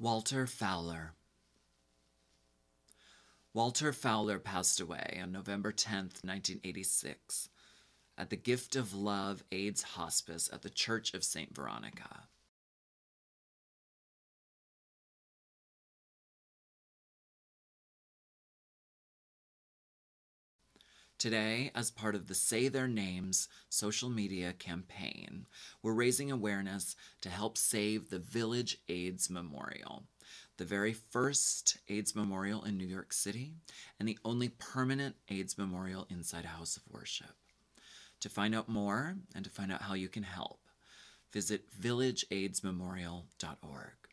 Walter Fowler. Walter Fowler passed away on November 10, 1986, at the Gift of Love AIDS Hospice at the Church of St. Veronica. Today, as part of the Say Their Names social media campaign, we're raising awareness to help save the Village AIDS Memorial, the very first AIDS memorial in New York City and the only permanent AIDS memorial inside a house of worship. To find out more and to find out how you can help, visit villageaidsmemorial.org.